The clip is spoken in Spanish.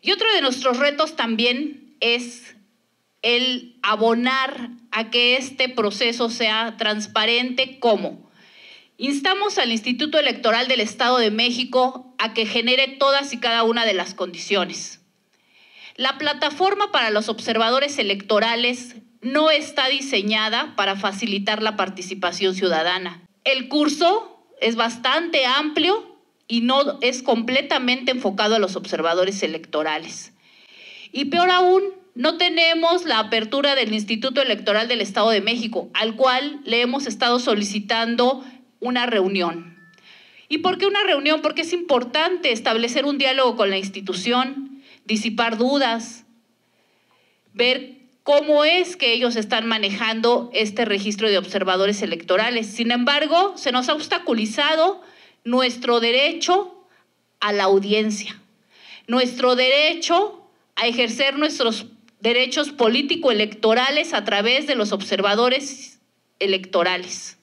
Y otro de nuestros retos también es el abonar a que este proceso sea transparente como instamos al Instituto Electoral del Estado de México a que genere todas y cada una de las condiciones. La plataforma para los observadores electorales no está diseñada para facilitar la participación ciudadana. El curso es bastante amplio y no es completamente enfocado a los observadores electorales. Y peor aún, no tenemos la apertura del Instituto Electoral del Estado de México, al cual le hemos estado solicitando una reunión. ¿Y por qué una reunión? Porque es importante establecer un diálogo con la institución, disipar dudas, ver cómo es que ellos están manejando este registro de observadores electorales. Sin embargo, se nos ha obstaculizado nuestro derecho a la audiencia, nuestro derecho a ejercer nuestros derechos político-electorales a través de los observadores electorales.